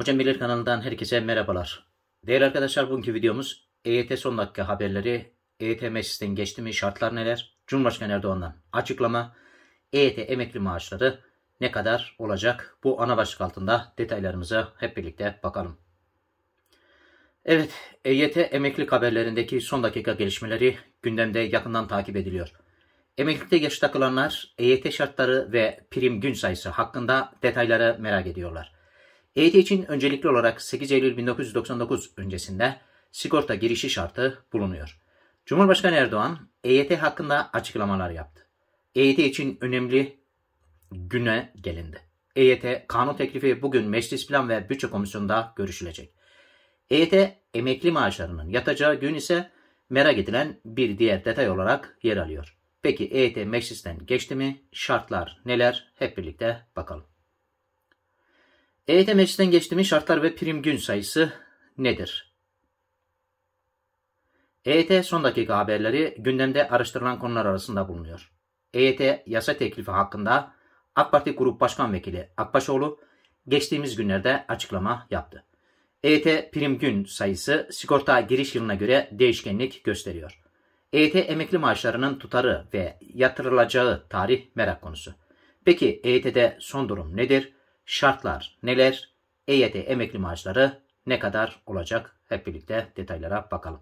Hocam Bilir kanalından herkese merhabalar. Değerli arkadaşlar bugünkü videomuz EYT son dakika haberleri, EYT meclisten geçti mi, şartlar neler, Cumhurbaşkanı Erdoğan'dan açıklama, EYT emekli maaşları ne kadar olacak? Bu ana başlık altında detaylarımıza hep birlikte bakalım. Evet, EYT emeklilik haberlerindeki son dakika gelişmeleri gündemde yakından takip ediliyor. Emeklilikte geç takılanlar EYT şartları ve prim gün sayısı hakkında detayları merak ediyorlar. EYT için öncelikli olarak 8 Eylül 1999 öncesinde sigorta girişi şartı bulunuyor. Cumhurbaşkanı Erdoğan EYT hakkında açıklamalar yaptı. EYT için önemli güne gelindi. EYT kanun teklifi bugün Meclis Plan ve Bütçe Komisyonu'nda görüşülecek. EYT emekli maaşlarının yatacağı gün ise merak edilen bir diğer detay olarak yer alıyor. Peki EYT meclisten geçti mi? Şartlar neler? Hep birlikte bakalım. EYT meclisten geçtiğimiz şartlar ve prim gün sayısı nedir? EYT son dakika haberleri gündemde araştırılan konular arasında bulunuyor. EYT yasa teklifi hakkında AK Parti Grup Başkan Vekili Akbaşoğlu geçtiğimiz günlerde açıklama yaptı. EYT prim gün sayısı sigorta giriş yılına göre değişkenlik gösteriyor. EYT emekli maaşlarının tutarı ve yatırılacağı tarih merak konusu. Peki EYT'de son durum nedir? Şartlar neler? EYT emekli maaşları ne kadar olacak? Hep birlikte detaylara bakalım.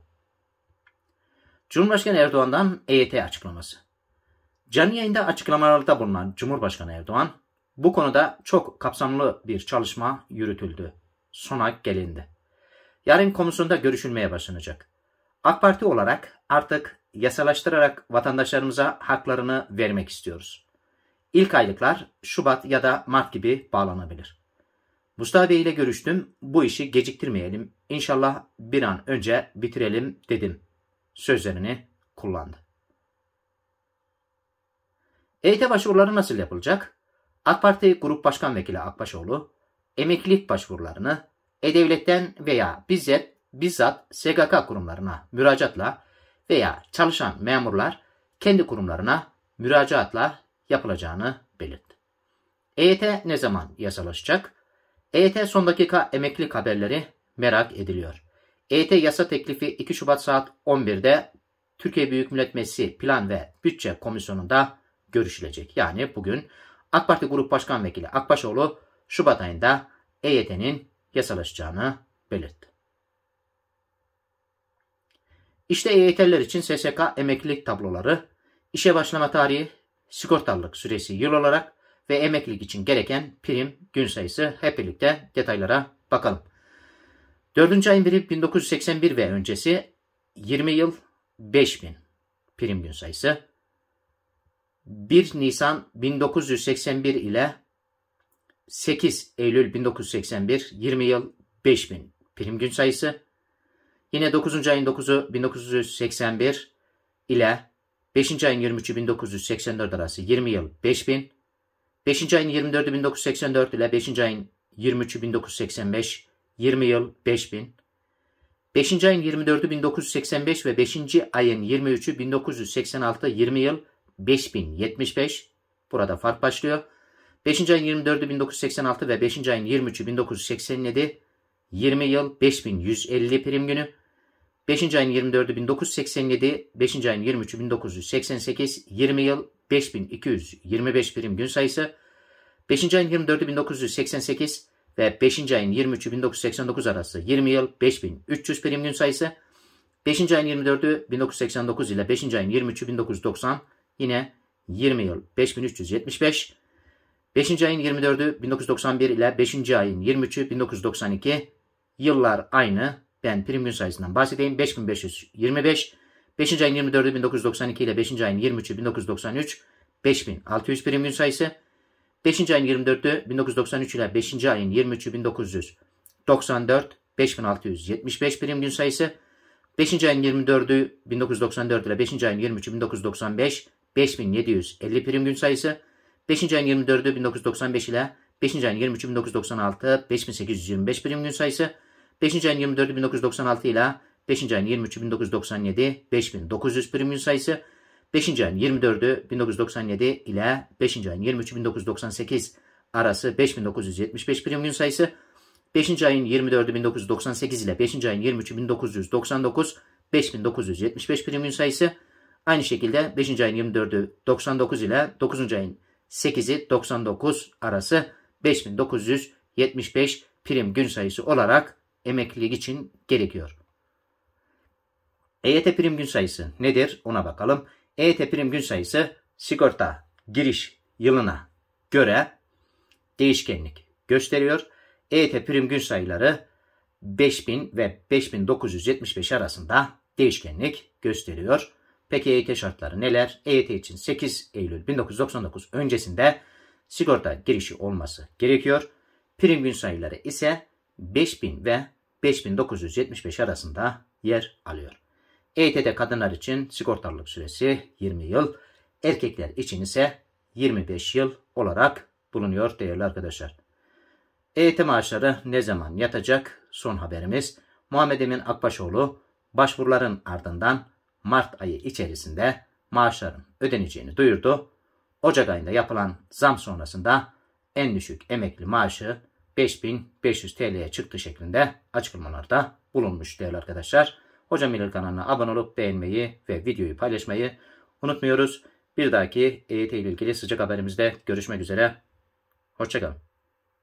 Cumhurbaşkanı Erdoğan'dan EYT açıklaması. Canlı yayında açıklamalarda bulunan Cumhurbaşkanı Erdoğan, bu konuda çok kapsamlı bir çalışma yürütüldü. Sona gelindi. Yarın komisyonda görüşülmeye başlanacak. AK Parti olarak artık yasalaştırarak vatandaşlarımıza haklarını vermek istiyoruz. İlk aylıklar Şubat ya da Mart gibi bağlanabilir. Mustafa Bey ile görüştüm. Bu işi geciktirmeyelim. İnşallah bir an önce bitirelim dedim. Sözlerini kullandı. EYT başvuruları nasıl yapılacak? AK Parti Grup Başkan Vekili Akbaşoğlu, emeklilik başvurularını E-Devlet'ten veya bizzat, bizzat SGK kurumlarına müracaatla veya çalışan memurlar kendi kurumlarına müracaatla yapılacağını belirtti. EYT ne zaman yasalaşacak? EYT son dakika emekli haberleri merak ediliyor. EYT yasa teklifi 2 Şubat saat 11'de Türkiye Büyük Millet Meclisi Plan ve Bütçe Komisyonu'nda görüşülecek. Yani bugün AK Parti Grup Başkan Vekili Akbaşoğlu Şubat ayında EYT'nin yasalaşacağını belirtti. İşte EYT'liler için SSK emeklilik tabloları, işe başlama tarihi, sigortalılık süresi yıl olarak ve emeklilik için gereken prim gün sayısı hep birlikte detaylara bakalım. 4. ayın biri 1981 ve öncesi 20 yıl 5000 prim gün sayısı. 1 Nisan 1981 ile 8 Eylül 1981 20 yıl 5000 prim gün sayısı. Yine 9. ayın 9'u 1981 ile 5. ayın 23'ü 1984 arası 20 yıl 5000. 5. ayın 24'ü 1984 ile 5. ayın 23'ü 1985 20 yıl 5000. 5. ayın 24'ü 1985 ve 5. ayın 23'ü 1986 20 yıl 5075. Burada fark başlıyor. 5. ayın 24'ü 1986 ve 5. ayın 23'ü 1987 20 yıl 5150 prim günü. 5. ayın 24'ü 1987, 5. ayın 23'ü 1988, 20 yıl 5225 birim gün sayısı, 5. ayın 24'ü 1988 ve 5. ayın 23'ü 1989 arası 20 yıl 5300 birim gün sayısı, 5. ayın 24'ü 1989 ile 5. ayın 23'ü 1990 yine 20 yıl 5375, 5. ayın 24'ü 1991 ile 5. ayın 23'ü 1992 yıllar aynı ben prim gün sayısından bahsedeyim. 5525, 5. ayın 24'ü 1992 ile 5. ayın 23'ü 1993, 5600 prim gün sayısı. 5. ayın 24'ü 1993 ile 5. ayın 23'ü 1994, 5675 prim gün sayısı. 5. ayın 24'ü 1994 ile 5. ayın 23'ü 1995, 5750 prim gün sayısı. 5. ayın 24'ü 1995 ile 5. ayın 23'ü 1996, 5825 prim gün sayısı. 5. ayın 24'ü 1996 ile 5. ayın 23'ü 1997 5900 prim gün sayısı. 5. ayın 24'ü 1997 ile 5. ayın 23'ü 1998 arası 5975 prim gün sayısı. 5. ayın 24'ü 1998 ile 5. ayın 23'ü 1999 5975 prim gün sayısı. Aynı şekilde 5. ayın 24'ü 99 ile 9. ayın 8'i 99 arası 5975 prim gün sayısı olarak emeklilik için gerekiyor. EYT prim gün sayısı nedir ona bakalım. EYT prim gün sayısı sigorta giriş yılına göre değişkenlik gösteriyor. EYT prim gün sayıları 5000 ve 5975 arasında değişkenlik gösteriyor. Peki EYT şartları neler? EYT için 8 Eylül 1999 öncesinde sigorta girişi olması gerekiyor. Prim gün sayıları ise 5000 ve 5975 arasında yer alıyor. EYT'de kadınlar için sigortalılık süresi 20 yıl, erkekler için ise 25 yıl olarak bulunuyor değerli arkadaşlar. EYT maaşları ne zaman yatacak? Son haberimiz Muhammed Emin Akbaşoğlu başvuruların ardından Mart ayı içerisinde maaşların ödeneceğini duyurdu. Ocak ayında yapılan zam sonrasında en düşük emekli maaşı 5500 TL'ye çıktı şeklinde açıklamalarda bulunmuş değerli arkadaşlar. Hocam İlil kanalına abone olup beğenmeyi ve videoyu paylaşmayı unutmuyoruz. Bir dahaki EYT ile ilgili sıcak haberimizde görüşmek üzere. Hoşçakalın.